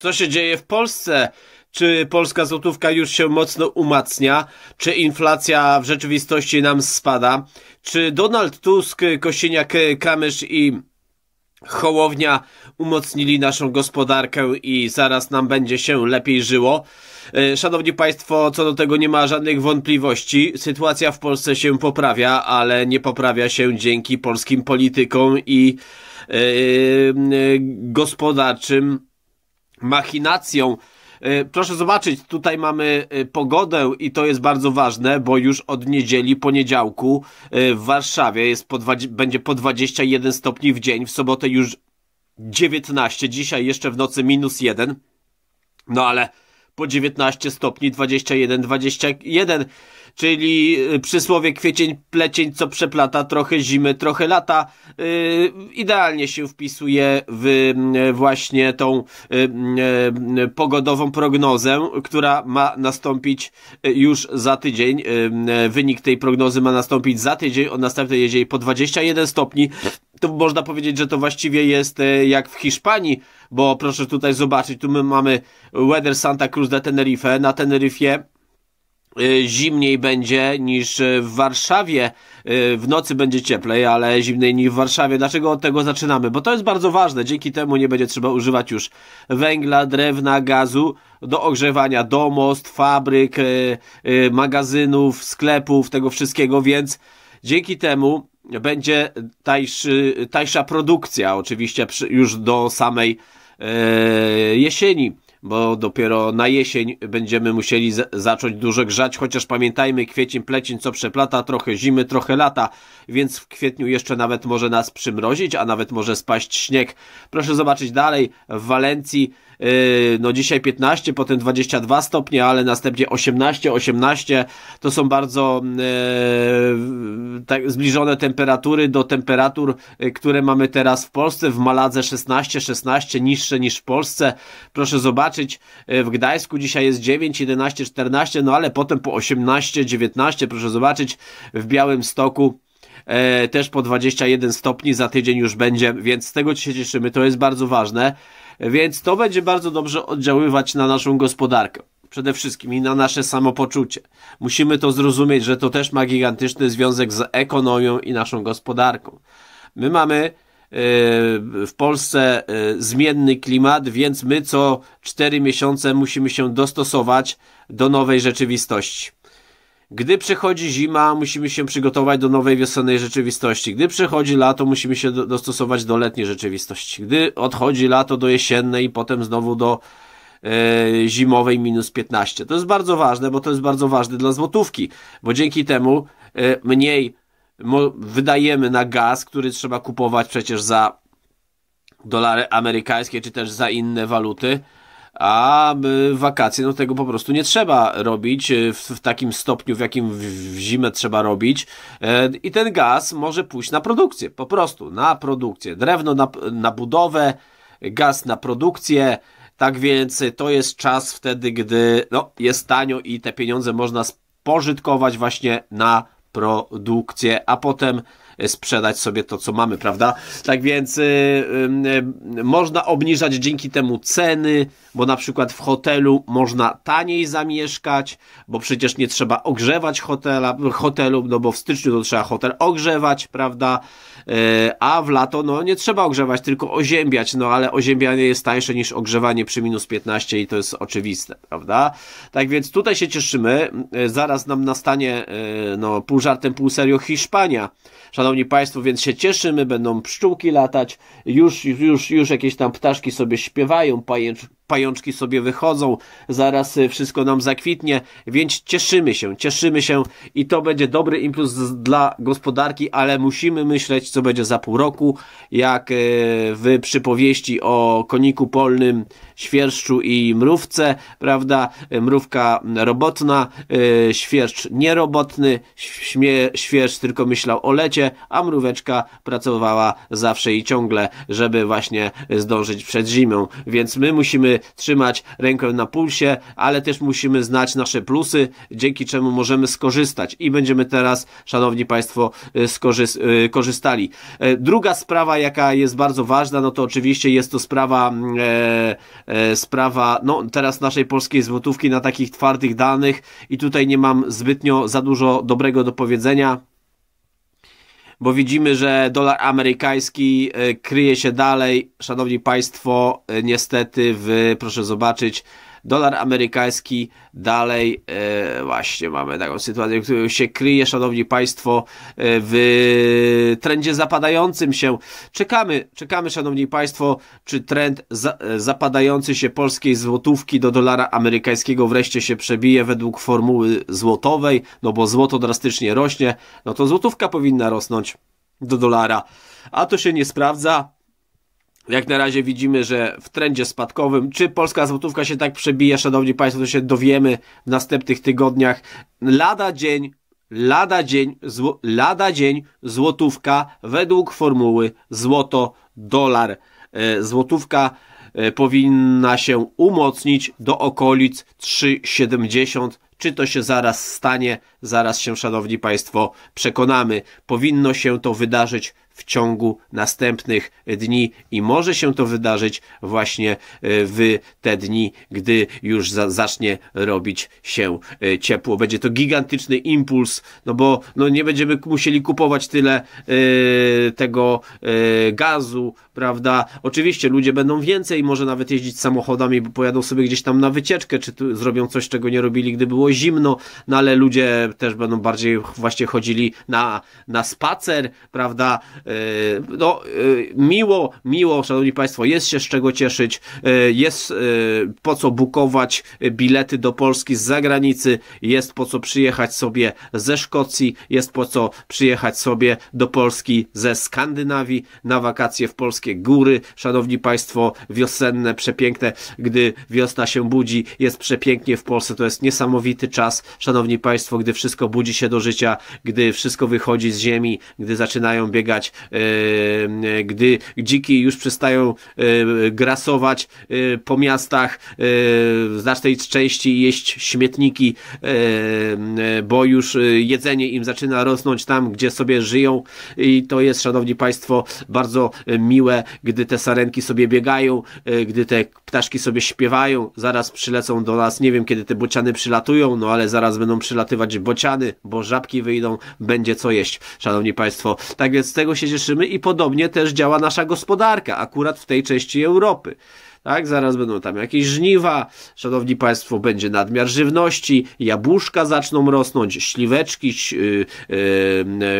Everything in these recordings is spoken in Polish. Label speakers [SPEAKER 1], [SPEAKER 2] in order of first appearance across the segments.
[SPEAKER 1] Co się dzieje w Polsce? Czy polska złotówka już się mocno umacnia? Czy inflacja w rzeczywistości nam spada? Czy Donald Tusk, Kosiniak, Kamysz i Hołownia umocnili naszą gospodarkę i zaraz nam będzie się lepiej żyło? E, szanowni Państwo, co do tego nie ma żadnych wątpliwości. Sytuacja w Polsce się poprawia, ale nie poprawia się dzięki polskim politykom i yy, gospodarczym machinacją. E, proszę zobaczyć, tutaj mamy e, pogodę i to jest bardzo ważne, bo już od niedzieli, poniedziałku e, w Warszawie jest po 20, będzie po 21 stopni w dzień, w sobotę już 19, dzisiaj jeszcze w nocy minus 1. No ale po 19 stopni, 21, 21, czyli y, przysłowie kwiecień, plecień, co przeplata, trochę zimy, trochę lata, yy, idealnie się wpisuje w y, właśnie tą yy, yy, pogodową prognozę, która ma nastąpić y, już za tydzień. Wynik tej prognozy ma nastąpić za tydzień, od następnej jedzie po 21 stopni, to można powiedzieć, że to właściwie jest e, jak w Hiszpanii, bo proszę tutaj zobaczyć, tu my mamy weather Santa Cruz de Tenerife, na Teneryfie e, zimniej będzie niż w Warszawie. E, w nocy będzie cieplej, ale zimniej niż w Warszawie. Dlaczego od tego zaczynamy? Bo to jest bardzo ważne. Dzięki temu nie będzie trzeba używać już węgla, drewna, gazu do ogrzewania domostw, fabryk, magazynów, sklepów, tego wszystkiego, więc dzięki temu będzie tajszy, tajsza produkcja, oczywiście już do samej e, jesieni, bo dopiero na jesień będziemy musieli zacząć dużo grzać, chociaż pamiętajmy, kwiecień, plecień, co przeplata, trochę zimy, trochę lata, więc w kwietniu jeszcze nawet może nas przymrozić, a nawet może spaść śnieg. Proszę zobaczyć dalej, w Walencji Yy, no dzisiaj 15, potem 22 stopnie, ale następnie 18, 18. To są bardzo yy, tak, zbliżone temperatury do temperatur, yy, które mamy teraz w Polsce. W Maladze 16, 16, niższe niż w Polsce. Proszę zobaczyć, w Gdańsku dzisiaj jest 9, 11, 14, no ale potem po 18, 19, proszę zobaczyć, w Białym Stoku e, też po 21 stopni za tydzień już będzie, więc z tego się cieszymy, to jest bardzo ważne. Więc to będzie bardzo dobrze oddziaływać na naszą gospodarkę przede wszystkim i na nasze samopoczucie. Musimy to zrozumieć, że to też ma gigantyczny związek z ekonomią i naszą gospodarką. My mamy e, w Polsce e, zmienny klimat, więc my co 4 miesiące musimy się dostosować do nowej rzeczywistości. Gdy przychodzi zima, musimy się przygotować do nowej wiosennej rzeczywistości. Gdy przychodzi lato, musimy się dostosować do letniej rzeczywistości. Gdy odchodzi lato do jesiennej i potem znowu do e, zimowej minus 15. To jest bardzo ważne, bo to jest bardzo ważne dla złotówki, bo dzięki temu e, mniej wydajemy na gaz, który trzeba kupować przecież za dolary amerykańskie czy też za inne waluty a wakacje no tego po prostu nie trzeba robić e, w, w takim stopniu, w jakim w, w zimę trzeba robić e, i ten gaz może pójść na produkcję, po prostu na produkcję, drewno na, na budowę, gaz na produkcję, tak więc to jest czas wtedy, gdy no, jest tanio i te pieniądze można spożytkować właśnie na produkcję, a potem sprzedać sobie to, co mamy, prawda? Tak więc yy, yy, można obniżać dzięki temu ceny, bo na przykład w hotelu można taniej zamieszkać, bo przecież nie trzeba ogrzewać hotela, hotelu, no bo w styczniu to trzeba hotel ogrzewać, prawda? E, a w lato, no nie trzeba ogrzewać, tylko oziębiać, no ale oziębianie jest tańsze niż ogrzewanie przy minus 15 i to jest oczywiste, prawda? Tak więc tutaj się cieszymy, e, zaraz nam nastanie, e, no pół żartem, pół serio Hiszpania, szanowni państwo, więc się cieszymy, będą pszczółki latać, już, już, już jakieś tam ptaszki sobie śpiewają, pajęczki pajączki sobie wychodzą, zaraz y, wszystko nam zakwitnie, więc cieszymy się, cieszymy się i to będzie dobry impuls dla gospodarki, ale musimy myśleć, co będzie za pół roku, jak y, w przypowieści o koniku polnym, świerszczu i mrówce, prawda, mrówka robotna, y, świerszcz nierobotny, świerszcz tylko myślał o lecie, a mróweczka pracowała zawsze i ciągle, żeby właśnie zdążyć przed zimą, więc my musimy trzymać rękę na pulsie, ale też musimy znać nasze plusy, dzięki czemu możemy skorzystać i będziemy teraz, szanowni państwo, y, y, korzystali. E, druga sprawa, jaka jest bardzo ważna, no to oczywiście jest to sprawa mm, e, e, sprawa, no teraz naszej polskiej złotówki na takich twardych danych i tutaj nie mam zbytnio za dużo dobrego do powiedzenia bo widzimy, że dolar amerykański e, kryje się dalej, szanowni państwo, e, niestety w, proszę zobaczyć, dolar amerykański dalej e, właśnie mamy taką sytuację, w której się kryje, szanowni państwo, e, w trendzie zapadającym się. Czekamy, czekamy, szanowni państwo, czy trend za, e, zapadający się polskiej złotówki do dolara amerykańskiego wreszcie się przebije według formuły złotowej, no bo złoto drastycznie rośnie, no to złotówka powinna rosnąć do dolara, a to się nie sprawdza jak na razie widzimy, że w trendzie spadkowym, czy polska złotówka się tak przebije, szanowni państwo, to się dowiemy w następnych tygodniach. Lada dzień, lada dzień, zło, lada dzień złotówka według formuły złoto-dolar. E, złotówka e, powinna się umocnić do okolic 3,70 czy to się zaraz stanie, zaraz się, szanowni państwo, przekonamy. Powinno się to wydarzyć w ciągu następnych dni i może się to wydarzyć właśnie e, w te dni, gdy już za, zacznie robić się e, ciepło. Będzie to gigantyczny impuls, no bo no nie będziemy musieli kupować tyle e, tego gazu, prawda? Oczywiście ludzie będą więcej, może nawet jeździć samochodami, bo pojadą sobie gdzieś tam na wycieczkę, czy tu, zrobią coś, czego nie robili, gdy było zimno, no ale ludzie też będą bardziej właśnie chodzili na, na spacer, prawda? E, no, e, miło, miło, szanowni państwo, jest się z czego cieszyć, e, jest po co bukować bilety do Polski z zagranicy, jest po co przyjechać sobie ze Szkocji, jest po co przyjechać sobie do Polski ze Skandynawii na wakacje w polskie góry, szanowni państwo, wiosenne, przepiękne, gdy wiosna się budzi, jest przepięknie w Polsce, to jest niesamowity czas, szanowni państwo, gdy wszystko budzi się do życia, gdy wszystko wychodzi z ziemi, gdy zaczynają biegać E, e, gdy dziki już przestają e, grasować po miastach, w znacznej części jeść śmietniki, bo już jedzenie im zaczyna rosnąć tam, gdzie sobie żyją i to jest, szanowni państwo, bardzo miłe, gdy te sarenki sobie biegają, gdy te ptaszki sobie śpiewają, zaraz przylecą do nas, nie wiem kiedy te bociany przylatują, no ale zaraz będą przylatywać bociany, bo żabki wyjdą, będzie co jeść, szanowni państwo. Tak więc z tego się cieszymy i podobnie też działa nasza gospodarka, akurat w tej części Europy tak? Zaraz będą tam jakieś żniwa, szanowni państwo, będzie nadmiar żywności, jabłuszka zaczną rosnąć, śliweczki, y, y,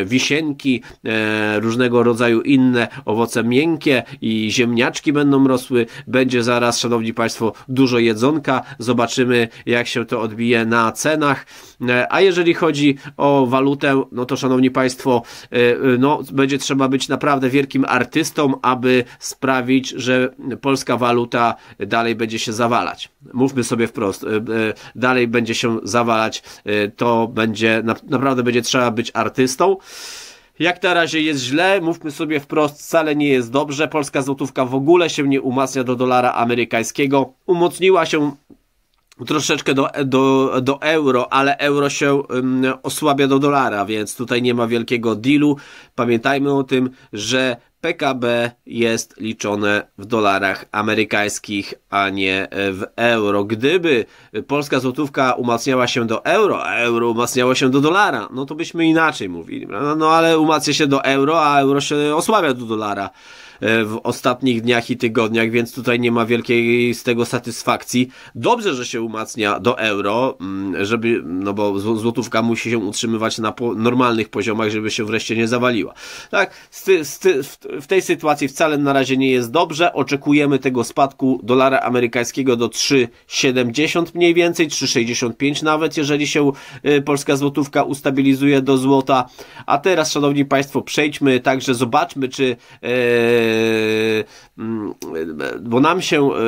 [SPEAKER 1] y, wisienki, e, różnego rodzaju inne owoce miękkie i ziemniaczki będą rosły, będzie zaraz, szanowni państwo, dużo jedzonka, zobaczymy jak się to odbije na cenach, e, a jeżeli chodzi o walutę, no to szanowni państwo, e, no będzie trzeba być naprawdę wielkim artystą, aby sprawić, że polska waluta dalej będzie się zawalać. Mówmy sobie wprost, e, e, dalej będzie się zawalać, e, to będzie, naprawdę będzie trzeba być artystą. Jak na razie jest źle, mówmy sobie wprost, wcale nie jest dobrze. Polska złotówka w ogóle się nie umacnia do dolara amerykańskiego. Umocniła się troszeczkę do, do, do euro, ale euro się um, osłabia do dolara, więc tutaj nie ma wielkiego dealu. Pamiętajmy o tym, że PKB jest liczone w dolarach amerykańskich, a nie w euro. Gdyby polska złotówka umacniała się do euro, a euro umacniało się do dolara, no to byśmy inaczej mówili, prawda? No ale umacnia się do euro, a euro się osłabia do dolara. E, w ostatnich dniach i tygodniach, więc tutaj nie ma wielkiej z tego satysfakcji. Dobrze, że się umacnia do euro, mm, żeby, no bo złotówka musi się utrzymywać na normalnych poziomach, żeby się wreszcie nie zawaliła. Tak, w tej sytuacji wcale na razie nie jest dobrze. Oczekujemy tego spadku dolara amerykańskiego do 3,70 mniej więcej, 3,65 nawet, jeżeli się e, polska złotówka ustabilizuje do złota. A teraz, szanowni Państwo, przejdźmy także, zobaczmy, czy. Yy, Y, mm, bo nam się y,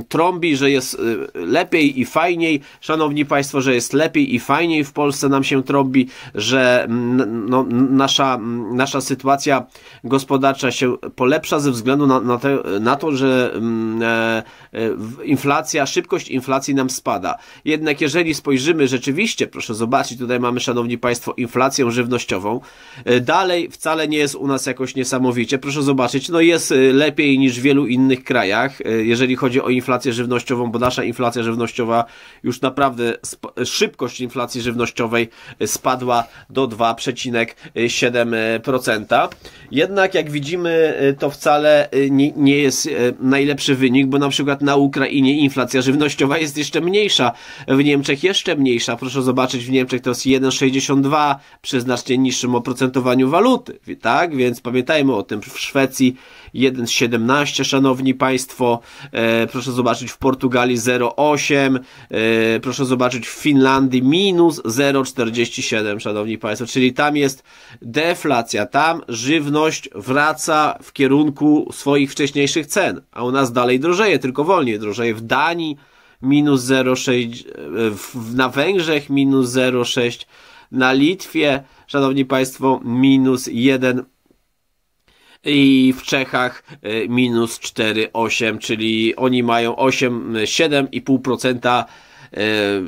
[SPEAKER 1] y, trąbi, że jest lepiej i fajniej, szanowni państwo, że jest lepiej i fajniej w Polsce nam się trąbi, że mm, no, nasza, mm, nasza sytuacja gospodarcza się polepsza ze względu na, na, te, na to, że e, e, inflacja, szybkość inflacji nam spada. Jednak jeżeli spojrzymy rzeczywiście, proszę zobaczyć, tutaj mamy, szanowni państwo, inflację żywnościową, e, dalej wcale nie jest u nas jakoś niesamowicie. Proszę zobaczyć, zobaczyć. No jest y, lepiej niż w wielu innych krajach, y, jeżeli chodzi o inflację żywnościową, bo nasza inflacja żywnościowa już naprawdę, szybkość inflacji żywnościowej y, spadła do 2,7%. Jednak jak widzimy, to wcale nie, nie jest najlepszy wynik, bo na przykład na Ukrainie inflacja żywnościowa jest jeszcze mniejsza, w Niemczech jeszcze mniejsza. Proszę zobaczyć, w Niemczech to jest 1,62 przy znacznie niższym oprocentowaniu waluty, tak? Więc pamiętajmy o tym, w Szwecji Szwecji 1,17, szanowni państwo. E, proszę zobaczyć w Portugalii 0,8. E, proszę zobaczyć w Finlandii minus 0,47, szanowni państwo. Czyli tam jest deflacja, tam żywność wraca w kierunku swoich wcześniejszych cen, a u nas dalej drożeje, tylko wolniej drożeje. W Danii minus 0,6, e, na Węgrzech minus 0,6, na Litwie, szanowni państwo, minus 1 i w Czechach y, minus 4,8, czyli oni mają 8, 7,5% y, y,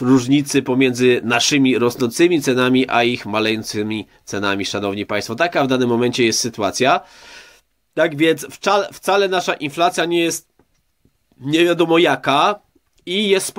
[SPEAKER 1] różnicy pomiędzy naszymi rosnącymi cenami, a ich malejącymi cenami, szanowni państwo. Taka w danym momencie jest sytuacja. Tak więc wcale nasza inflacja nie jest nie wiadomo jaka, i jest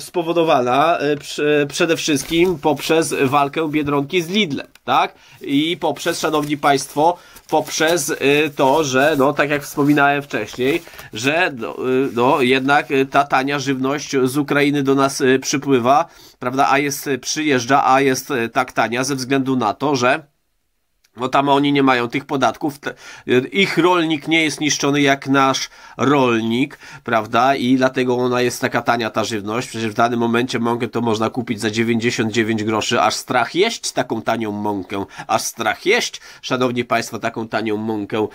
[SPEAKER 1] spowodowana e, przede wszystkim poprzez walkę Biedronki z Lidlem, tak? I poprzez, szanowni państwo, poprzez e, to, że, no tak jak wspominałem wcześniej, że no, e, no jednak ta tania żywność z Ukrainy do nas przypływa, prawda? A jest, przyjeżdża, a jest tak tania ze względu na to, że bo tam oni nie mają tych podatków. Ich rolnik nie jest niszczony jak nasz rolnik, prawda? I dlatego ona jest taka tania, ta żywność. Przecież w danym momencie mąkę to można kupić za 99 groszy. Aż strach jeść taką tanią mąkę. Aż strach jeść, szanowni państwo, taką tanią mąkę.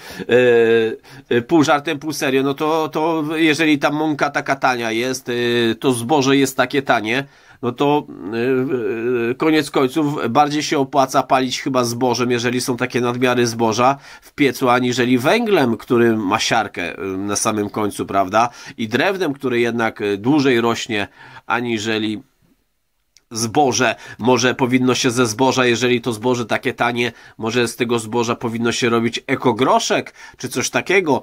[SPEAKER 1] Yy, pół żartem, pół serio. No to, to jeżeli ta mąka taka tania jest, yy, to zboże jest takie tanie, no to y, y, koniec końców bardziej się opłaca palić chyba zbożem, jeżeli są takie nadmiary zboża w piecu, aniżeli węglem, który ma siarkę y, na samym końcu, prawda? I drewnem, który jednak dłużej rośnie, aniżeli zboże. Może powinno się ze zboża, jeżeli to zboże takie tanie, może z tego zboża powinno się robić ekogroszek, czy coś takiego,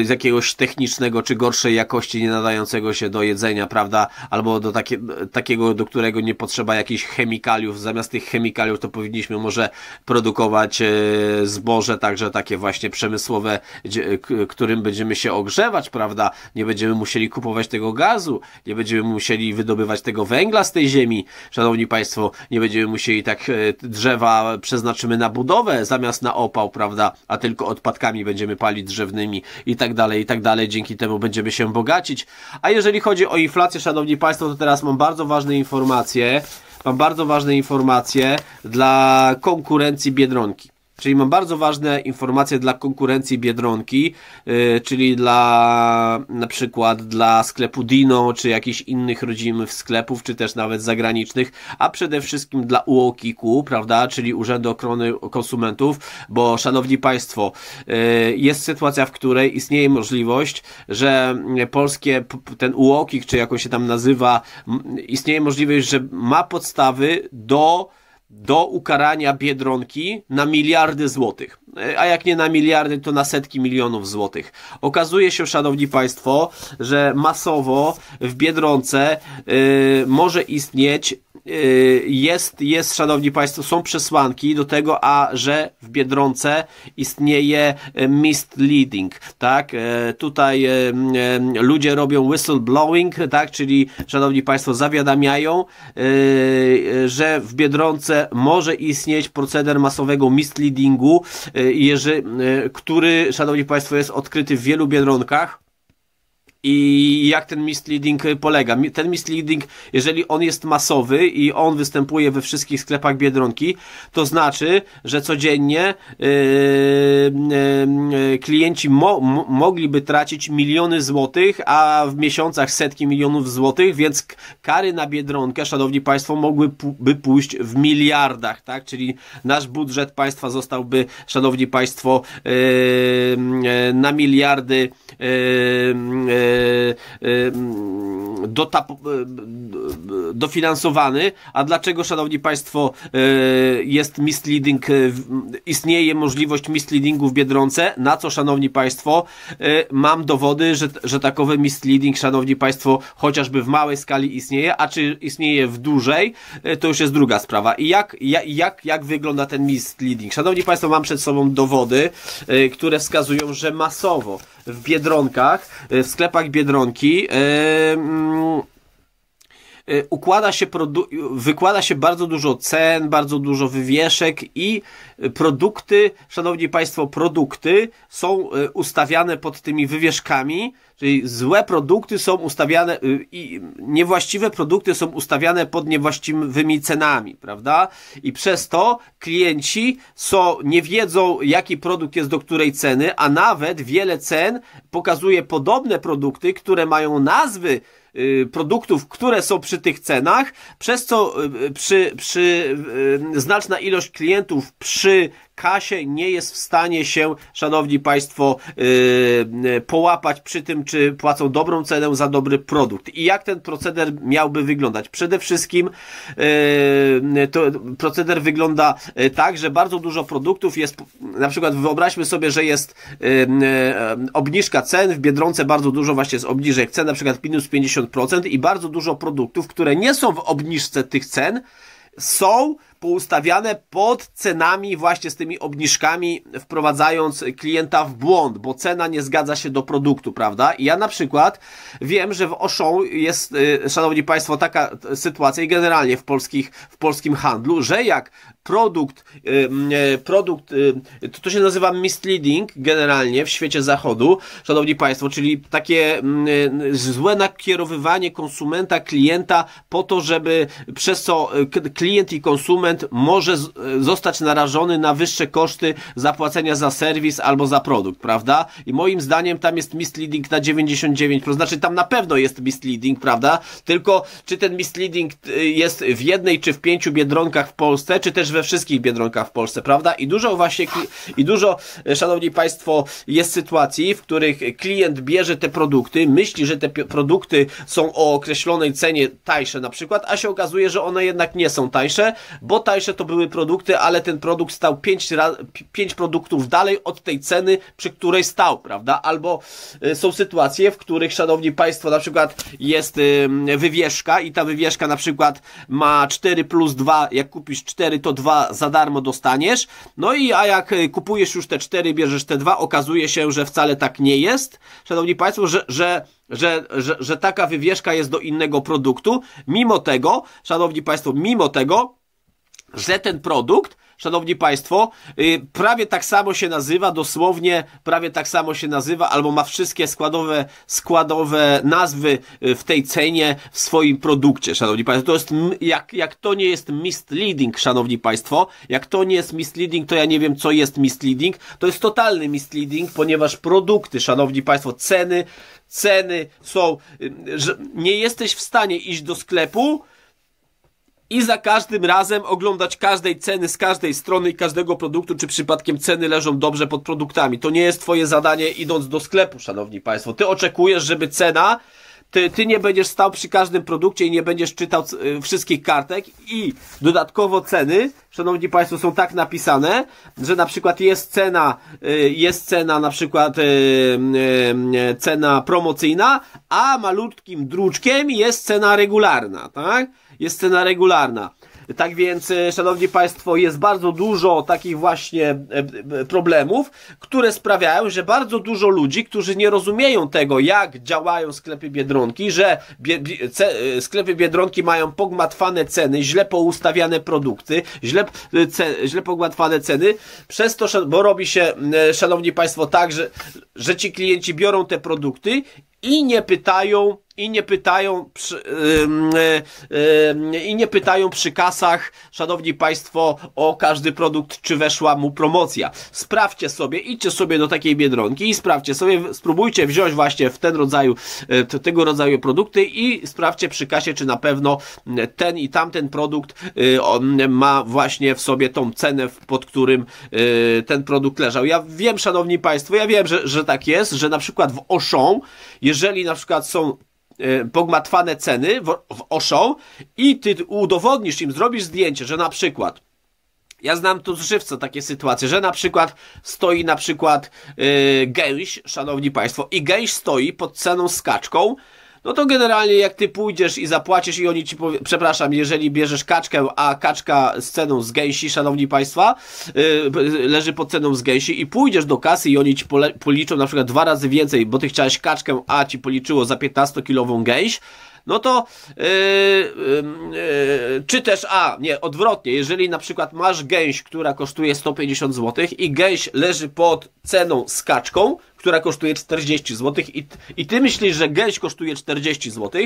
[SPEAKER 1] y, z jakiegoś technicznego, czy gorszej jakości, nie nadającego się do jedzenia, prawda? Albo do takie, takiego, do którego nie potrzeba jakichś chemikaliów. Zamiast tych chemikaliów to powinniśmy może produkować y, zboże, także takie właśnie przemysłowe, którym będziemy się ogrzewać, prawda? Nie będziemy musieli kupować tego gazu, nie będziemy musieli wydobywać tego węgla z tej ziemi, Szanowni Państwo, nie będziemy musieli tak e, drzewa przeznaczymy na budowę zamiast na opał, prawda? A tylko odpadkami będziemy palić drzewnymi i tak dalej, i tak dalej. Dzięki temu będziemy się bogacić. A jeżeli chodzi o inflację, Szanowni Państwo, to teraz mam bardzo ważne informacje. Mam bardzo ważne informacje dla konkurencji Biedronki. Czyli mam bardzo ważne informacje dla konkurencji Biedronki, yy, czyli dla na przykład dla sklepu Dino, czy jakichś innych rodzimych sklepów, czy też nawet zagranicznych, a przede wszystkim dla UOKiK-u, prawda, czyli Urzędu Ochrony Konsumentów, bo szanowni Państwo, yy, jest sytuacja, w której istnieje możliwość, że polskie, ten UOKiK, czy jak on się tam nazywa, istnieje możliwość, że ma podstawy do do ukarania Biedronki na miliardy złotych. E, a jak nie na miliardy, to na setki milionów złotych. Okazuje się, szanowni państwo, że masowo w Biedronce yy, może istnieć Y, jest, jest, szanowni państwo, są przesłanki do tego, a że w Biedronce istnieje y, misleading, tak? Y, tutaj ludzie robią whistleblowing, tak? Czyli, szanowni państwo, zawiadamiają, że w Biedronce może istnieć proceder masowego misleadingu, który, szanowni państwo, jest odkryty w wielu Biedronkach i jak ten misleading polega. Ten misleading, jeżeli on jest masowy i on występuje we wszystkich sklepach Biedronki, to znaczy, że codziennie yy, yy, klienci mo mogliby tracić miliony złotych, a w miesiącach setki milionów złotych, więc kary na Biedronkę, szanowni państwo, mogłyby pójść w miliardach, tak? Czyli nasz budżet państwa zostałby, szanowni państwo, yy, na miliardy E, e, dotap, e, dofinansowany. A dlaczego, szanowni państwo, jest misleading, istnieje możliwość misleadingu w Biedronce? Na co, szanowni państwo, mam dowody, że, że takowy misleading, szanowni państwo, chociażby w małej skali istnieje, a czy istnieje w dużej, to już jest druga sprawa. I jak, jak, jak wygląda ten misleading? Szanowni państwo, mam przed sobą dowody, które wskazują, że masowo w Biedronkach, e, w sklepach Biedronki. Yy, Y, układa się wykłada się bardzo dużo cen, bardzo dużo wywieszek i y, produkty, szanowni państwo, produkty są y, ustawiane pod tymi wywieszkami, czyli złe produkty są ustawiane i niewłaściwe produkty są ustawiane pod niewłaściwymi cenami, prawda? I przez to klienci są, nie wiedzą, jaki produkt jest do której ceny, a nawet wiele cen pokazuje podobne produkty, które mają nazwy Y, produktów, które są przy tych cenach, przez co y, y, przy, przy znaczna ilość klientów przy Kasie nie jest w stanie się, szanowni państwo, yy, yy, połapać przy tym, czy płacą dobrą cenę za dobry produkt. I jak ten proceder miałby wyglądać? Przede wszystkim yy, to proceder wygląda yy, tak, że bardzo dużo produktów jest, na przykład wyobraźmy sobie, że jest yy, yy obniżka cen, w Biedronce bardzo dużo właśnie jest obniżek cen, na przykład minus 50% i bardzo dużo produktów, które nie są w obniżce tych cen, są poustawiane pod cenami właśnie z tymi obniżkami, wprowadzając klienta w błąd, bo cena nie zgadza się do produktu, prawda? I ja na przykład wiem, że w Oszą jest, y, szanowni państwo, taka sytuacja i generalnie w, polskich, w polskim handlu, że jak produkt, e, produkt y, to się nazywa misleading generalnie w świecie zachodu, szanowni państwo, czyli takie e, złe nakierowywanie konsumenta, klienta po to, żeby przez co e, klient i konsument może zostać narażony na wyższe koszty zapłacenia za serwis albo za produkt, prawda? I moim zdaniem tam jest misleading na 99%, znaczy tam na pewno jest misleading, prawda? Tylko czy ten misleading y, jest w jednej czy w pięciu biedronkach w Polsce, czy też we wszystkich biedronkach w Polsce, prawda? I dużo właśnie, i dużo, e, szanowni państwo, jest sytuacji, w których klient bierze te produkty, myśli, że te produkty są o określonej cenie tańsze na przykład, a się okazuje, że one jednak nie są tańsze, bo tańsze to były produkty, ale ten produkt stał 5, 5 produktów dalej od tej ceny, przy której stał, prawda? Albo e, są sytuacje, w których, szanowni państwo, na przykład jest wywieszka i ta wywieszka na przykład ma 4 plus 2, jak kupisz 4 to dwa za darmo dostaniesz. No i a jak y, kupujesz już te cztery, bierzesz te dwa, okazuje się, że wcale tak nie jest, szanowni państwo, że, że że, że, że taka wywieszka jest do innego produktu, mimo tego, szanowni państwo, mimo tego, że ten produkt szanowni państwo, y, prawie tak samo się nazywa, dosłownie prawie tak samo się nazywa, albo ma wszystkie składowe, składowe nazwy y, w tej cenie w swoim produkcie, szanowni państwo. To jest, jak, jak to nie jest misleading, szanowni państwo, jak to nie jest misleading, to ja nie wiem, co jest misleading. To jest totalny misleading, ponieważ produkty, szanowni państwo, ceny, ceny są, y, że nie jesteś w stanie iść do sklepu, i za każdym razem oglądać każdej ceny z każdej strony i każdego produktu, czy przypadkiem ceny leżą dobrze pod produktami. To nie jest twoje zadanie idąc do sklepu, szanowni państwo. Ty oczekujesz, żeby cena ty, ty nie będziesz stał przy każdym produkcie i nie będziesz czytał y, wszystkich kartek i dodatkowo ceny, szanowni państwo, są tak napisane, że na przykład jest cena, y, jest cena na przykład y, cena promocyjna, a malutkim druczkiem jest cena regularna, tak? jest cena regularna. Tak więc, e, szanowni Państwo, jest bardzo dużo takich właśnie e, e, problemów, które sprawiają, że bardzo dużo ludzi, którzy nie rozumieją tego, jak działają sklepy biedronki, że bie sklepy biedronki mają pogmatwane ceny, źle poustawiane produkty, źle, źle pogmatwane ceny, przez to, bo robi się, szanowni Państwo, tak, że, że ci klienci biorą te produkty i nie pytają i nie pytają przy, yy, yy, i nie pytają przy kasach, szanowni państwo, o każdy produkt, czy weszła mu promocja. Sprawdźcie sobie, idźcie sobie do takiej Biedronki i sprawdźcie sobie, spróbujcie wziąć właśnie w ten rodzaju, e, tego rodzaju produkty i sprawdźcie przy kasie, czy na pewno ten i tamten produkt e, on ma właśnie w sobie tą cenę, pod którym e, ten produkt leżał. Ja wiem, szanowni państwo, ja wiem, że, że tak jest, że na przykład w Auchan, jeżeli na przykład są e, pogmatwane ceny w, w oszą i ty udowodnisz im, zrobisz zdjęcie, że na przykład ja znam tu z żywca takie sytuacje, że na przykład stoi na przykład yy, gęś, szanowni państwo, i gęś stoi pod ceną skaczką, no to generalnie jak ty pójdziesz i zapłacisz i oni ci powie... przepraszam, jeżeli bierzesz kaczkę, a kaczka z ceną z gęsi, szanowni państwa, yy, leży pod ceną z gęsi i pójdziesz do kasy i oni ci policzą na przykład dwa razy więcej, bo ty chciałeś kaczkę, a ci policzyło za 15-kilową gęś, no to yy, yy, czy też, a nie, odwrotnie, jeżeli na przykład masz gęś, która kosztuje 150 zł i gęś leży pod ceną z kaczką, która kosztuje 40 zł i, i ty myślisz, że gęś kosztuje 40 zł,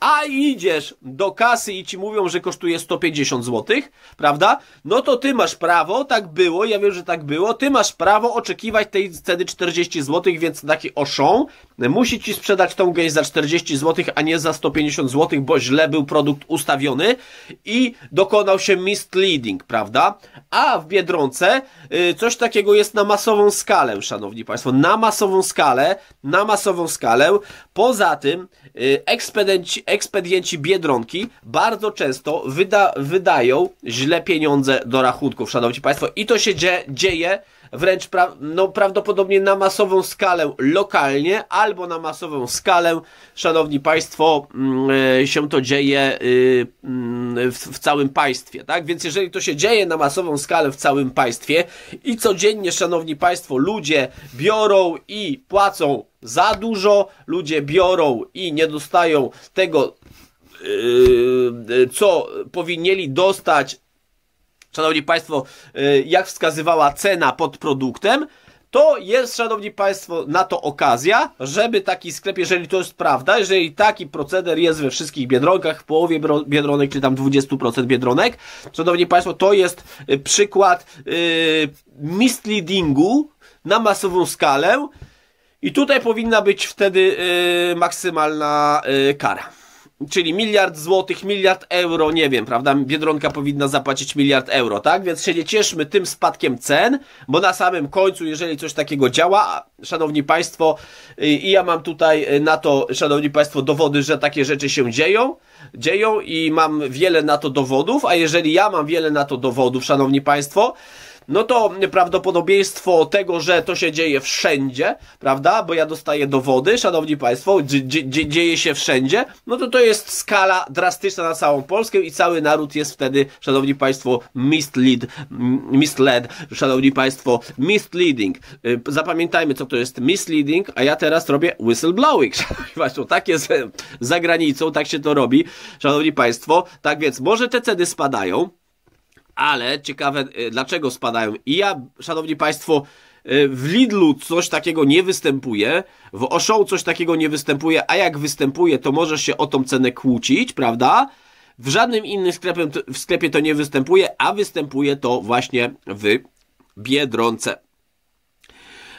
[SPEAKER 1] a idziesz do kasy i ci mówią, że kosztuje 150 zł, prawda? No to ty masz prawo, tak było, ja wiem, że tak było, ty masz prawo oczekiwać tej ceny 40 zł, więc taki oszą musi ci sprzedać tą gęś za 40 zł, a nie za 150 zł, bo źle był produkt ustawiony i dokonał się misleading, prawda? A w Biedronce y, coś takiego jest na masową skalę, szanowni państwo, na masową skalę, na masową skalę. Poza tym y, ekspedenci, ekspedienci Biedronki bardzo często wyda, wydają źle pieniądze do rachunków, szanowni państwo. I to się dzieje wręcz pra no, prawdopodobnie na masową skalę lokalnie albo na masową skalę, szanowni państwo, yy, się to dzieje yy, yy, w, w, całym państwie, tak? Więc jeżeli to się dzieje na masową skalę w całym państwie i codziennie, szanowni państwo, ludzie biorą i płacą za dużo, ludzie biorą i nie dostają tego y, y, co powinnieli dostać Szanowni Państwo, y, jak wskazywała cena pod produktem, to jest, Szanowni Państwo, na to okazja, żeby taki sklep, jeżeli to jest prawda, jeżeli taki proceder jest we wszystkich biedronkach, w połowie biedronek, czy tam 20% biedronek, Szanowni Państwo, to jest y, przykład yy, misleadingu na masową skalę i tutaj powinna być wtedy yy, maksymalna yy, kara. Czyli miliard złotych, miliard euro, nie wiem, prawda? Biedronka powinna zapłacić miliard euro, tak? Więc się nie cieszmy tym spadkiem cen, bo na samym końcu, jeżeli coś takiego działa, szanowni państwo, i ja mam tutaj y, na to, szanowni państwo, dowody, że takie rzeczy się dzieją, dzieją i mam wiele na to dowodów, a jeżeli ja mam wiele na to dowodów, szanowni państwo, no to prawdopodobieństwo tego, że to się dzieje wszędzie, prawda, bo ja dostaję dowody, szanowni państwo, dzieje się wszędzie, no to to jest skala drastyczna na całą Polskę i cały naród jest wtedy, szanowni państwo, misled, misled szanowni państwo, misleading. Y, zapamiętajmy, co to jest misleading, a ja teraz robię whistleblowing, szanowni państwo, tak jest e, za granicą, tak się to robi, szanowni państwo, tak więc może te ceny spadają, ale ciekawe y, dlaczego spadają. I ja, szanowni państwo, y, w Lidlu coś takiego nie występuje, w Oszą coś takiego nie występuje, a jak występuje, to możesz się o tą cenę kłócić, prawda? W żadnym innym sklepie, w sklepie to nie występuje, a występuje to właśnie w Biedronce.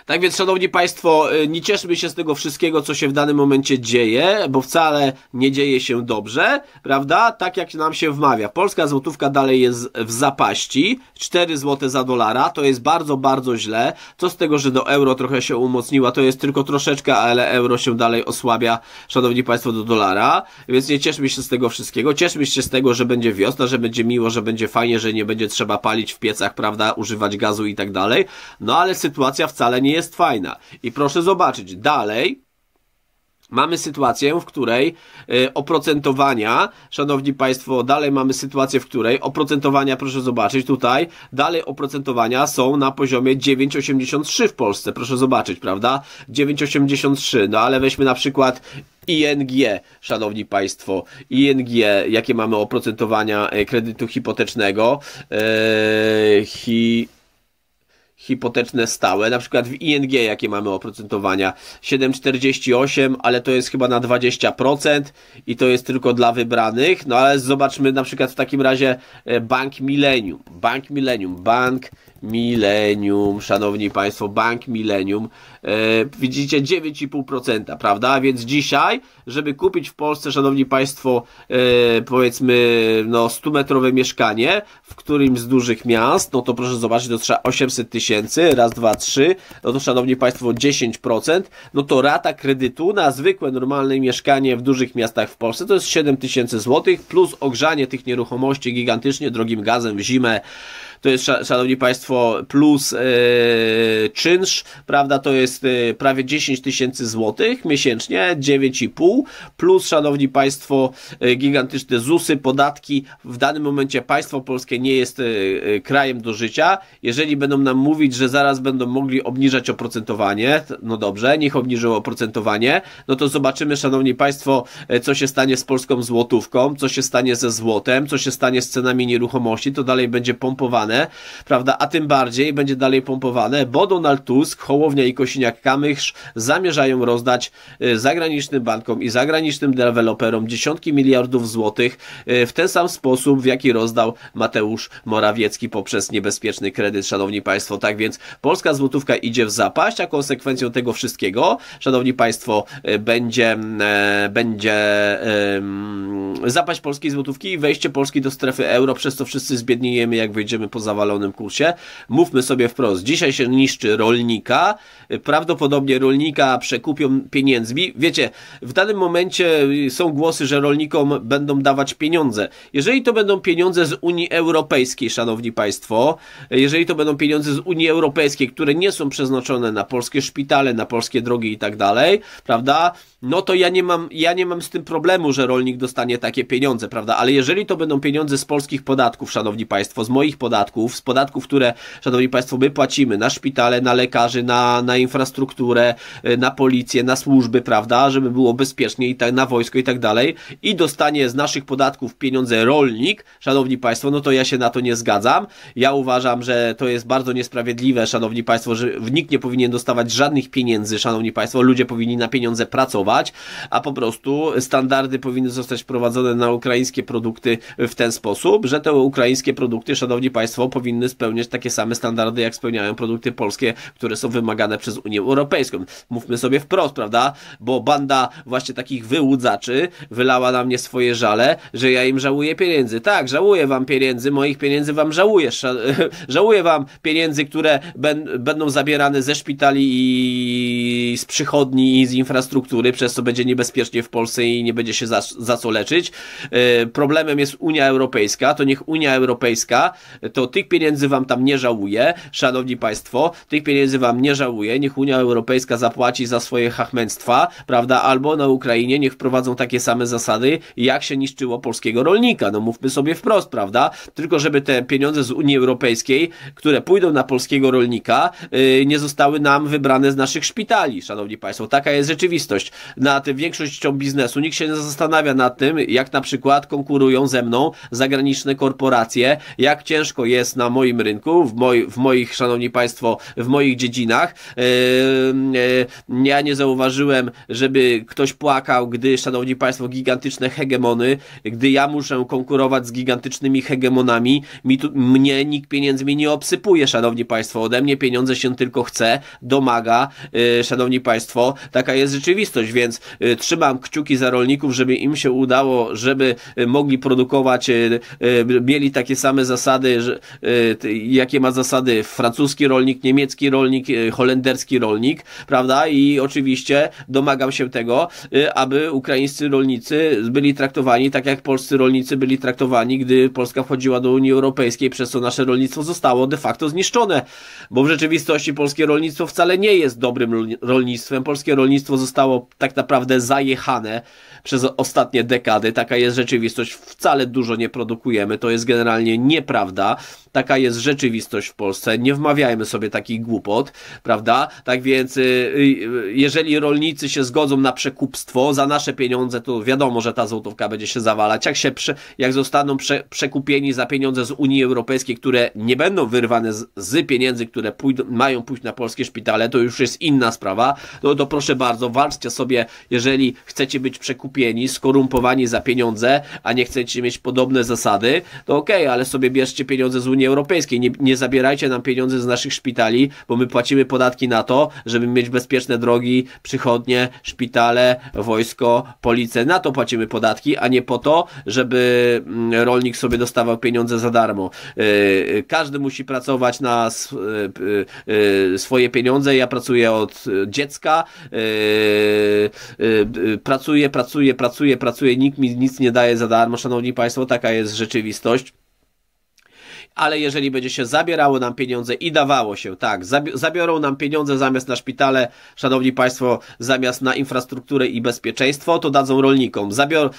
[SPEAKER 1] Tak więc, szanowni państwo, y, nie cieszmy się z tego wszystkiego, co się w danym momencie dzieje, bo wcale nie dzieje się dobrze, prawda? Tak jak nam się wmawia. Polska złotówka dalej jest w zapaści, 4 zł za dolara, to jest bardzo, bardzo źle. Co z tego, że do euro trochę się umocniła, to jest tylko troszeczkę, ale euro się dalej osłabia, szanowni państwo, do dolara, więc nie cieszmy się z tego wszystkiego. Cieszmy się z tego, że będzie wiosna, że będzie miło, że będzie fajnie, że nie będzie trzeba palić w piecach, prawda, używać gazu i tak dalej. No ale sytuacja wcale nie jest jest fajna. I proszę zobaczyć, dalej mamy sytuację, w której y, oprocentowania, szanowni państwo, dalej mamy sytuację, w której oprocentowania, proszę zobaczyć tutaj, dalej oprocentowania są na poziomie 9,83 w Polsce, proszę zobaczyć, prawda? 9,83, no ale weźmy na przykład ING, szanowni państwo, ING, jakie mamy oprocentowania y, kredytu hipotecznego? Eee, hi hipoteczne stałe, na przykład w ING jakie mamy oprocentowania 7,48, ale to jest chyba na 20% i to jest tylko dla wybranych, no ale zobaczmy na przykład w takim razie e, Bank Millennium, Bank Millennium, Bank Millennium, szanowni państwo, bank Millennium, e, widzicie 9,5%, prawda? Więc dzisiaj, żeby kupić w Polsce, szanowni państwo, e, powiedzmy, no 100-metrowe mieszkanie w którymś z dużych miast, no to proszę zobaczyć, to trzeba 800 tysięcy, raz, dwa, trzy, no to szanowni państwo 10%, no to rata kredytu na zwykłe, normalne mieszkanie w dużych miastach w Polsce to jest 7 tysięcy złotych plus ogrzanie tych nieruchomości gigantycznie drogim gazem w zimę to jest, szanowni państwo, plus e, czynsz, prawda, to jest e, prawie 10 tysięcy złotych miesięcznie, 9,5, plus, szanowni państwo, yy, gigantyczne ZUSy, podatki. W danym momencie państwo polskie nie jest krajem do życia. Jeżeli będą nam mówić, że zaraz będą mogli obniżać oprocentowanie, no dobrze, niech obniżą oprocentowanie, no to zobaczymy, szanowni państwo, co się stanie z polską złotówką, co się stanie ze złotem, co się stanie z cenami nieruchomości, to dalej będzie pompowane pompowane, prawda, a tym bardziej będzie dalej pompowane, bo Donald Tusk, Hołownia i Kosiniak-Kamysz zamierzają rozdać y, zagranicznym bankom i zagranicznym deweloperom dziesiątki miliardów złotych y, w ten sam sposób, w jaki rozdał Mateusz Morawiecki poprzez niebezpieczny kredyt, szanowni państwo. Tak więc polska złotówka idzie w zapaść, a konsekwencją tego wszystkiego, szanowni państwo, y, będzie, będzie zapaść polskiej złotówki i wejście Polski do strefy euro, przez co wszyscy zbiedniejemy, jak wyjdziemy po zawalonym kursie. Mówmy sobie wprost, dzisiaj się niszczy rolnika, prawdopodobnie rolnika przekupią pieniędzmi. Wiecie, w danym momencie są głosy, że rolnikom będą dawać pieniądze. Jeżeli to będą pieniądze z Unii Europejskiej, szanowni państwo, jeżeli to będą pieniądze z Unii Europejskiej, które nie są przeznaczone na polskie szpitale, na polskie drogi i tak dalej, prawda? No to ja nie mam, ja nie mam z tym problemu, że rolnik dostanie takie pieniądze, prawda? Ale jeżeli to będą pieniądze z polskich podatków, szanowni państwo, z moich podatków, podatków, z podatków, które, szanowni państwo, my płacimy na szpitale, na lekarzy, na, na infrastrukturę, y, na policję, na służby, prawda, żeby było bezpiecznie i tak, na wojsko i tak dalej i dostanie z naszych podatków pieniądze rolnik, szanowni państwo, no to ja się na to nie zgadzam. Ja uważam, że to jest bardzo niesprawiedliwe, szanowni państwo, że nikt nie powinien dostawać żadnych pieniędzy, szanowni państwo, ludzie powinni na pieniądze pracować, a po prostu standardy powinny zostać wprowadzone na ukraińskie produkty w ten sposób, że te ukraińskie produkty, szanowni państwo, państwo powinny spełniać takie same standardy, jak spełniają produkty polskie, które są wymagane przez Unię Europejską. Mówmy sobie wprost, prawda? Bo banda właśnie takich wyłudzaczy wylała na mnie swoje żale, że ja im żałuję pieniędzy. Tak, żałuję wam pieniędzy, moich pieniędzy wam żałuję. Żałuję wam pieniędzy, które będą zabierane ze szpitali i z przychodni i z infrastruktury, przez co będzie niebezpiecznie w Polsce i nie będzie się za, za co leczyć. E, problemem jest Unia Europejska, to niech Unia Europejska to tych pieniędzy wam tam nie żałuję, szanowni państwo, tych pieniędzy wam nie żałuję, niech Unia Europejska zapłaci za swoje hachmęctwa, prawda, albo na Ukrainie niech wprowadzą takie same zasady, jak się niszczyło polskiego rolnika, no mówmy sobie wprost, prawda, tylko żeby te pieniądze z Unii Europejskiej, które pójdą na polskiego rolnika, yy, nie zostały nam wybrane z naszych szpitali, szanowni państwo, taka jest rzeczywistość. Na tym większością biznesu nikt się nie zastanawia nad tym, jak na przykład konkurują ze mną zagraniczne korporacje, jak ciężko jest jest na moim rynku, w, moj, w moich, szanowni państwo, w moich dziedzinach. Yy, yy, ja nie zauważyłem, żeby ktoś płakał, gdy, szanowni państwo, gigantyczne hegemony, gdy ja muszę konkurować z gigantycznymi hegemonami, mi tu, mnie nikt pieniędzmi nie obsypuje, szanowni państwo. Ode mnie pieniądze się tylko chce, domaga, yy, szanowni państwo. Taka jest rzeczywistość, więc trzymam kciuki za rolników, żeby im się udało, żeby mogli produkować, mieli takie same zasady, Y, jakie ma zasady francuski rolnik, niemiecki rolnik, y, holenderski rolnik, prawda? I oczywiście domagam się tego, y, aby ukraińscy rolnicy byli traktowani tak, jak polscy rolnicy byli traktowani, gdy Polska wchodziła do Unii Europejskiej, przez co nasze rolnictwo zostało de facto zniszczone, bo w rzeczywistości polskie rolnictwo wcale nie jest dobrym rolnictwem. Polskie rolnictwo zostało tak naprawdę zajechane przez ostatnie dekady. Taka jest rzeczywistość. Wcale dużo nie produkujemy. To jest generalnie nieprawda. Taka jest rzeczywistość w Polsce. Nie wmawiajmy sobie takich głupot, prawda? Tak więc, y, y, jeżeli rolnicy się zgodzą na przekupstwo za nasze pieniądze, to wiadomo, że ta złotówka będzie się zawalać. Jak, się prze, jak zostaną prze, przekupieni za pieniądze z Unii Europejskiej, które nie będą wyrwane z, z pieniędzy, które mają pójść na polskie szpitale, to już jest inna sprawa. No to proszę bardzo, walczcie sobie, jeżeli chcecie być przekupieni, skorumpowani za pieniądze, a nie chcecie mieć podobne zasady, to okej, okay, ale sobie bierzcie pieniądze pieniądze z Unii Europejskiej, nie, nie zabierajcie nam pieniędzy z naszych szpitali, bo my płacimy podatki na to, żeby mieć bezpieczne drogi, przychodnie, szpitale, wojsko, policję. Na to płacimy podatki, a nie po to, żeby mm, rolnik sobie dostawał pieniądze za darmo. Y, y, każdy musi pracować na y, swoje pieniądze. Ja pracuję od dziecka. Pracuję, pracuję, pracuję, pracuję. Nikt mi nic nie daje za darmo. Szanowni Państwo, taka jest rzeczywistość ale jeżeli będzie się zabierało nam pieniądze i dawało się, tak, zabiorą nam pieniądze zamiast na szpitale, szanowni państwo, zamiast na infrastrukturę i bezpieczeństwo, to dadzą rolnikom. Zabior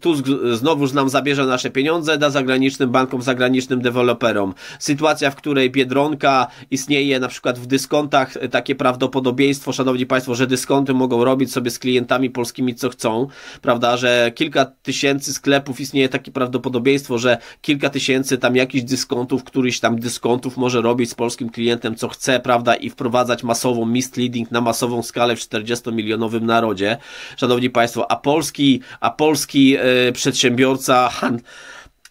[SPEAKER 1] Tusk znowuż nam zabierze nasze pieniądze, da zagranicznym bankom, zagranicznym deweloperom. Sytuacja, w której Biedronka istnieje na przykład w dyskontach, e, takie prawdopodobieństwo, szanowni państwo, że dyskonty mogą robić sobie z klientami polskimi co chcą, prawda, że kilka tysięcy sklepów istnieje takie prawdopodobieństwo, że kilka tysięcy tam jakiś dyskont dyskontów, któryś tam dyskontów może robić z polskim klientem co chce, prawda, i wprowadzać masową misleading na masową skalę w 40-milionowym narodzie, szanowni państwo, a polski, a polski yy, przedsiębiorca, han,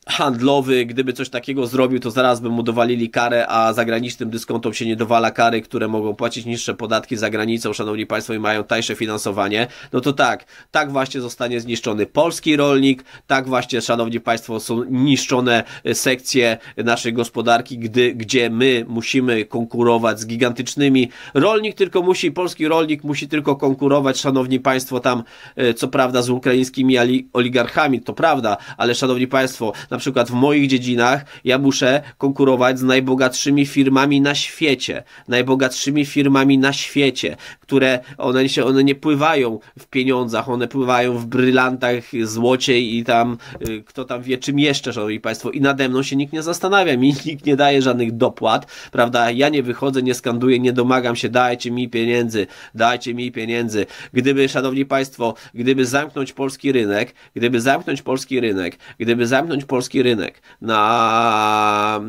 [SPEAKER 1] handlowy, gdyby coś takiego zrobił, to zaraz by mu dowalili karę, a zagranicznym dyskontom się nie dowala kary, które mogą płacić niższe podatki za granicą, szanowni państwo, i mają tańsze finansowanie, no to tak, tak właśnie zostanie zniszczony polski rolnik, tak właśnie, szanowni państwo, są niszczone e, sekcje naszej gospodarki, gdy, gdzie my musimy konkurować z gigantycznymi. Rolnik tylko musi, polski rolnik musi tylko konkurować, szanowni państwo, tam, e, co prawda, z ukraińskimi oligarchami, to prawda, ale szanowni państwo, na na przykład w moich dziedzinach ja muszę konkurować z najbogatszymi firmami na świecie, najbogatszymi firmami na świecie, które one się, one nie pływają w pieniądzach, one pływają w brylantach, złocie i tam, y, kto tam wie czym jeszcze, szanowni państwo, i nade mną się nikt nie zastanawia, mi nikt nie daje żadnych dopłat, prawda, ja nie wychodzę, nie skanduję, nie domagam się, dajcie mi pieniędzy, dajcie mi pieniędzy. Gdyby, szanowni państwo, gdyby zamknąć polski rynek, gdyby zamknąć polski rynek, gdyby zamknąć polski polski rynek na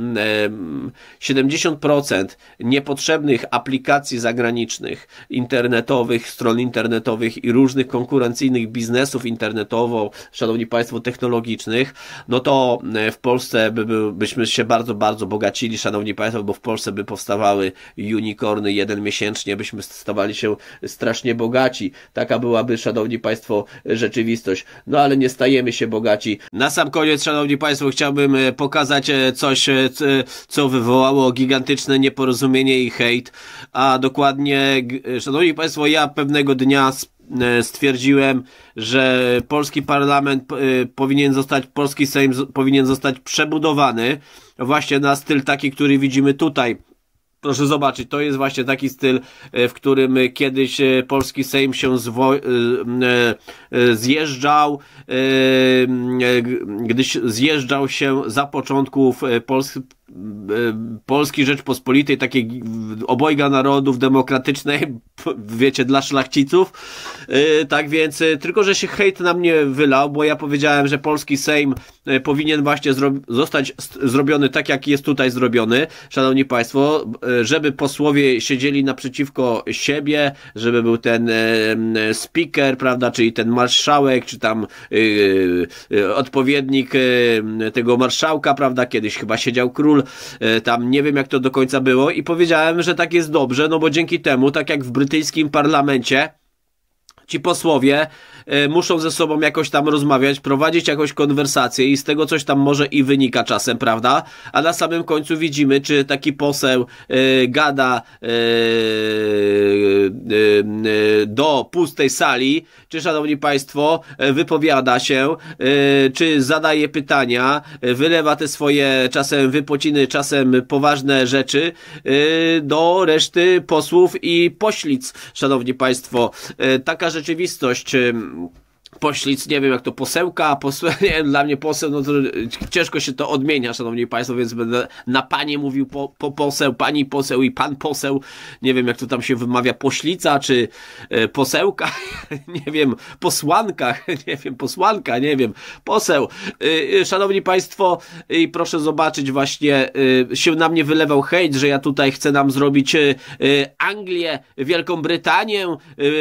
[SPEAKER 1] 70% niepotrzebnych aplikacji zagranicznych, internetowych, stron internetowych i różnych konkurencyjnych biznesów internetowo, szanowni państwo, technologicznych, no to e, w Polsce by, by, byśmy się bardzo, bardzo bogacili, szanowni państwo, bo w Polsce by powstawały unicorny jeden miesięcznie, byśmy stawali się strasznie bogaci. Taka byłaby, szanowni państwo, rzeczywistość. No ale nie stajemy się bogaci. Na sam koniec, szanowni państwo, Państwu chciałbym e, pokazać e, coś, e, co wywołało gigantyczne nieporozumienie i hejt, a dokładnie, Szanowni Państwo, ja pewnego dnia stwierdziłem, że polski parlament powinien zostać, polski Sejm powinien zostać przebudowany właśnie na styl taki, który widzimy tutaj proszę zobaczyć, to jest właśnie taki styl, e, w którym kiedyś e, polski Sejm się e, zjeżdżał, gdyś zjeżdżał się za początków Y, polski Rzeczpospolitej, takiej obojga narodów demokratycznej, wiecie, dla szlachciców. Y, tak więc, y, tylko że się hejt na mnie wylał, bo ja powiedziałem, że polski Sejm powinien właśnie zro zostać zrobiony tak, jak jest tutaj zrobiony, szanowni państwo, żeby posłowie siedzieli naprzeciwko siebie, żeby był ten speaker, prawda, czyli ten marszałek, czy tam odpowiednik tego marszałka, prawda, kiedyś chyba siedział król król, e, tam nie wiem jak to do końca było i powiedziałem, że tak jest dobrze, no bo dzięki temu, tak jak w brytyjskim parlamencie, ci posłowie e, muszą ze sobą jakoś tam rozmawiać, prowadzić jakąś konwersację i z tego coś tam może i wynika czasem, prawda? A na samym końcu widzimy, czy taki poseł e, gada e, do pustej sali, czy szanowni państwo, wypowiada się, czy zadaje pytania, wylewa te swoje czasem wypociny, czasem poważne rzeczy do reszty posłów i poślic, szanowni państwo. Taka rzecz rzeczywistość poślic, nie wiem jak to posełka, posłe, nie wiem, dla mnie poseł, no to e, ciężko się to odmienia, szanowni państwo, więc będę na panie mówił po, po poseł, pani poseł i pan poseł, nie wiem jak to tam się wymawia, poślica czy y, posełka, nie wiem, posłanka, nie wiem, posłanka, nie wiem, poseł. E, szanowni państwo, i proszę zobaczyć właśnie, się na mnie wylewał hejt, że ja tutaj chcę nam zrobić Anglię, Wielką Brytanię,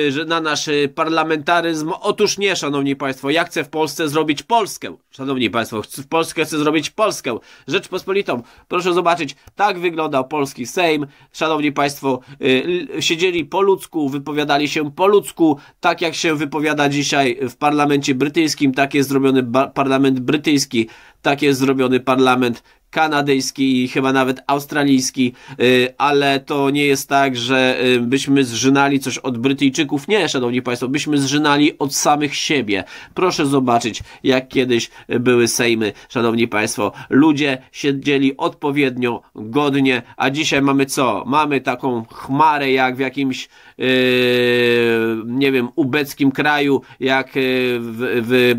[SPEAKER 1] że na nasz parlamentaryzm, otóż nie, szanowni szanowni państwo, ja chcę w Polsce zrobić Polskę. Szanowni państwo, w Polskę chcę zrobić Polskę. Rzeczpospolitą. Proszę zobaczyć, tak wyglądał polski Sejm. Szanowni państwo, yy, siedzieli po ludzku, wypowiadali się po ludzku, tak jak się wypowiada dzisiaj w parlamencie brytyjskim, tak jest zrobiony parlament brytyjski, tak jest zrobiony parlament kanadyjski i chyba nawet australijski, y, ale to nie jest tak, że y, byśmy zżynali coś od Brytyjczyków. Nie, szanowni państwo, byśmy zżynali od samych siebie. Proszę zobaczyć, jak kiedyś były sejmy, szanowni państwo. Ludzie siedzieli odpowiednio, godnie, a dzisiaj mamy co? Mamy taką chmarę jak w jakimś Yy, nie wiem, ubeckim kraju, jak yy, w, w,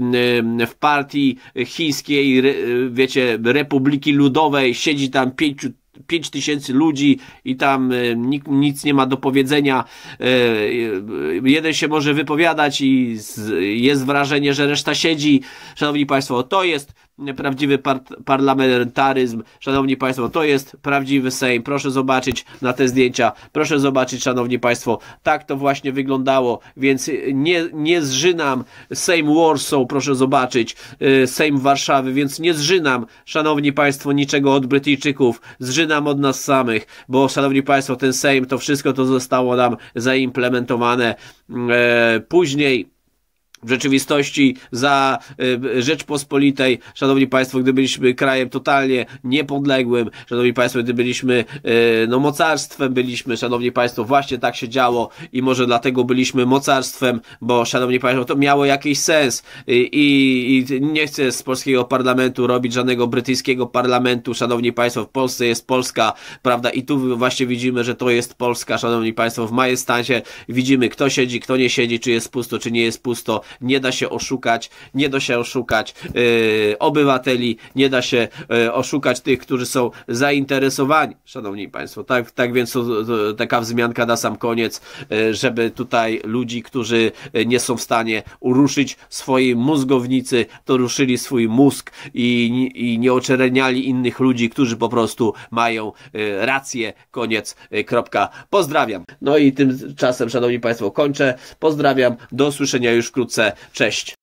[SPEAKER 1] yy, w partii chińskiej, wiecie, Republiki Ludowej siedzi tam pięciu 5 tysięcy ludzi i tam nikt nic nie ma do powiedzenia. Jeden się może wypowiadać i jest wrażenie, że reszta siedzi. Szanowni Państwo, to jest prawdziwy par parlamentaryzm. Szanowni Państwo, to jest prawdziwy Sejm. Proszę zobaczyć na te zdjęcia. Proszę zobaczyć, Szanowni Państwo. Tak to właśnie wyglądało, więc nie, nie zżynam Sejm Warsaw, proszę zobaczyć, y, Sejm Warszawy, więc nie zżynam, Szanowni Państwo, niczego od Brytyjczyków. Zżynam od nas samych, bo Szanowni Państwo, ten Sejm, to wszystko to zostało nam zaimplementowane y, później w rzeczywistości za y, Rzeczpospolitej, szanowni państwo, gdy byliśmy krajem totalnie niepodległym, szanowni państwo, gdy byliśmy y, no mocarstwem, byliśmy, szanowni państwo, właśnie tak się działo i może dlatego byliśmy mocarstwem, bo szanowni państwo, to miało jakiś sens y, i, i nie chcę z polskiego parlamentu robić żadnego brytyjskiego parlamentu, szanowni państwo, w Polsce jest Polska, prawda, i tu właśnie widzimy, że to jest Polska, szanowni państwo, w majestacie widzimy, kto siedzi, kto nie siedzi, czy jest pusto, czy nie jest pusto, nie da się oszukać, nie da się oszukać yy, obywateli, nie da się yy, oszukać tych, którzy są zainteresowani, szanowni państwo. Tak, tak więc to, to, taka wzmianka na sam koniec, yy, żeby tutaj ludzi, którzy nie są w stanie uruszyć swojej mózgownicy, to ruszyli swój mózg i, i nie oczereniali innych ludzi, którzy po prostu mają rację. Koniec, kropka. Pozdrawiam. No i tymczasem, szanowni państwo, kończę. Pozdrawiam. Do usłyszenia już wkrótce. Cześć!